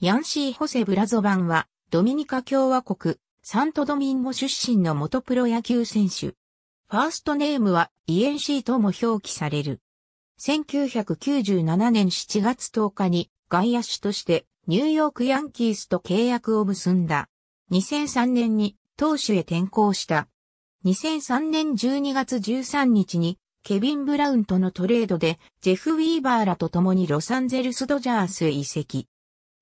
ヤンシー・ホセ・ブラゾバンは、ドミニカ共和国、サントドミンゴ出身の元プロ野球選手。ファーストネームはイエンシーとも表記される。1997年7月10日に外野手としてニューヨークヤンキースと契約を結んだ。2003年に投手へ転向した。2003年12月13日にケビン・ブラウンとのトレードでジェフ・ウィーバーらと共にロサンゼルス・ドジャースへ移籍。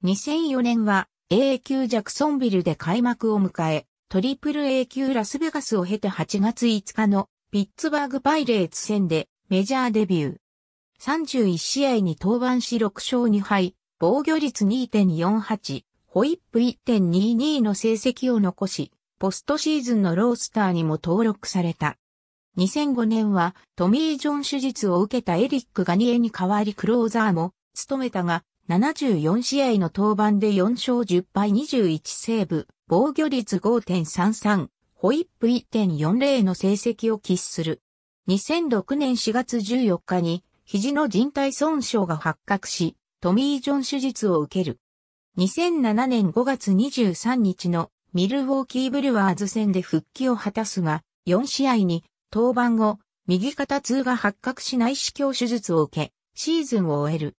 2004年は AA 級ジャクソンビルで開幕を迎え、トリプル A 級ラスベガスを経て8月5日のピッツバーグパイレーツ戦でメジャーデビュー。31試合に登板し6勝2敗、防御率2.48、ホイップ1.22の成績を残し、ポストシーズンのロースターにも登録された。2005年はトミー・ジョン手術を受けたエリック・ガニエに代わりクローザーも務めたが、74試合の登板で4勝10敗21セーブ、防御率5.33、ホイップ1.40の成績を喫する。2006年4月14日に、肘の人体損傷が発覚し、トミー・ジョン手術を受ける。2007年5月23日のミルウォーキー・ブルワーズ戦で復帰を果たすが、4試合に登板後、右肩痛が発覚し内視鏡手術を受け、シーズンを終える。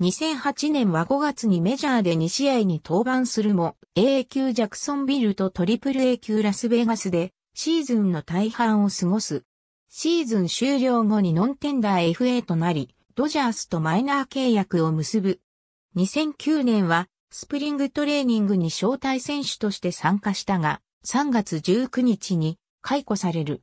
2008年は5月にメジャーで2試合に登板するも、a 級ジャクソンビルと AAA 級ラスベガスで、シーズンの大半を過ごす。シーズン終了後にノンテンダー FA となり、ドジャースとマイナー契約を結ぶ。2009年は、スプリングトレーニングに招待選手として参加したが、3月19日に解雇される。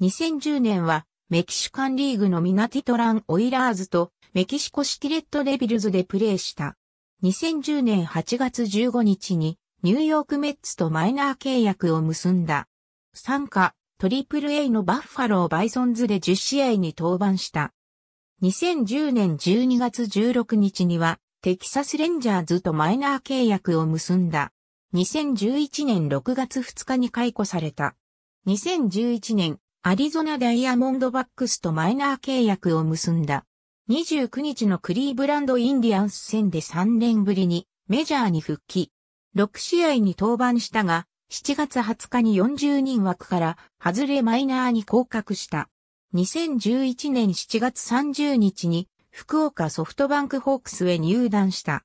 2010年は、メキシカンリーグのミナティトラン・オイラーズとメキシコシティレッドレビルズでプレーした。2010年8月15日にニューヨークメッツとマイナー契約を結んだ。参加、トリプル a のバッファローバイソンズで10試合に登板した。2010年12月16日にはテキサスレンジャーズとマイナー契約を結んだ。2011年6月2日に解雇された。2011年アリゾナダイヤモンドバックスとマイナー契約を結んだ。29日のクリーブランドインディアンス戦で3年ぶりにメジャーに復帰。6試合に登板したが、7月20日に40人枠から外れマイナーに降格した。2011年7月30日に福岡ソフトバンクホークスへ入団した。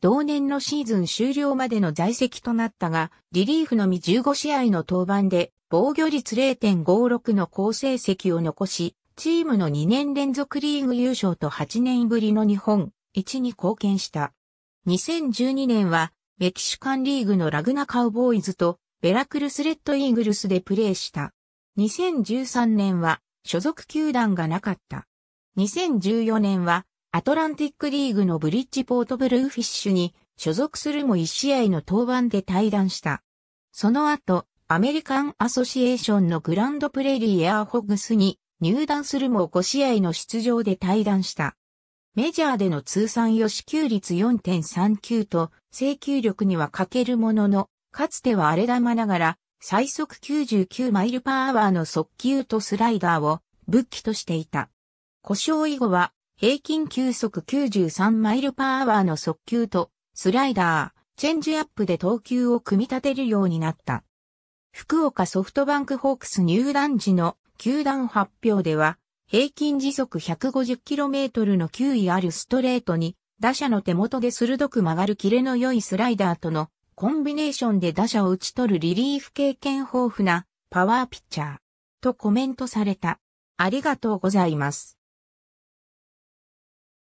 同年のシーズン終了までの在籍となったが、リリーフのみ15試合の登板で防御率0.56の好成績を残し、チームの2年連続リーグ優勝と8年ぶりの日本一に貢献した。2012年はメキシカンリーグのラグナカウボーイズとベラクルスレッドイーグルスでプレーした。2013年は所属球団がなかった。2014年はアトランティックリーグのブリッジポートブルーフィッシュに所属するも1試合の登板で退団した。その後、アメリカンアソシエーションのグランドプレリーエアーホグスに入団するも5試合の出場で退団した。メジャーでの通算予支給率4.39と、制球力には欠けるものの、かつては荒れ玉ながら、最速99マイルパーアワーの速球とスライダーを武器としていた。故障以後は、平均球速93マイルパーアワーの速球と、スライダー、チェンジアップで投球を組み立てるようになった。福岡ソフトバンクホークス入団時の球団発表では、平均時速 150km の球威あるストレートに、打者の手元で鋭く曲がるキレの良いスライダーとのコンビネーションで打者を打ち取るリリーフ経験豊富なパワーピッチャーとコメントされた。ありがとうございます。